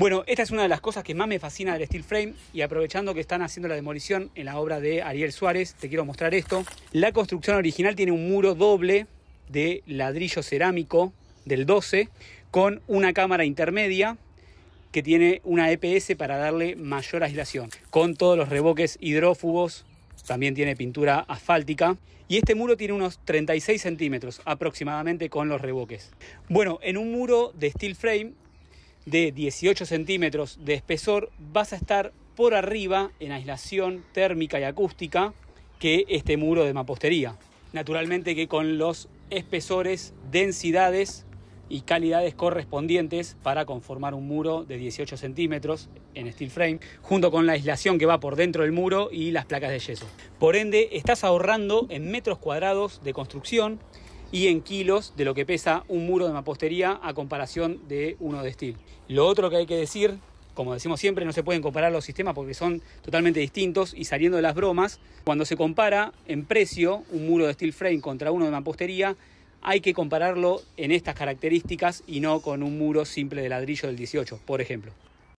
Bueno, esta es una de las cosas que más me fascina del steel frame y aprovechando que están haciendo la demolición en la obra de Ariel Suárez, te quiero mostrar esto. La construcción original tiene un muro doble de ladrillo cerámico del 12 con una cámara intermedia que tiene una EPS para darle mayor aislación, con todos los reboques hidrófugos, también tiene pintura asfáltica y este muro tiene unos 36 centímetros aproximadamente con los reboques. Bueno, en un muro de steel frame de 18 centímetros de espesor, vas a estar por arriba en aislación térmica y acústica que este muro de mampostería. Naturalmente que con los espesores, densidades y calidades correspondientes para conformar un muro de 18 centímetros en steel frame, junto con la aislación que va por dentro del muro y las placas de yeso. Por ende, estás ahorrando en metros cuadrados de construcción y en kilos de lo que pesa un muro de mampostería a comparación de uno de steel. Lo otro que hay que decir, como decimos siempre, no se pueden comparar los sistemas porque son totalmente distintos y saliendo de las bromas, cuando se compara en precio un muro de steel frame contra uno de mampostería, hay que compararlo en estas características y no con un muro simple de ladrillo del 18, por ejemplo.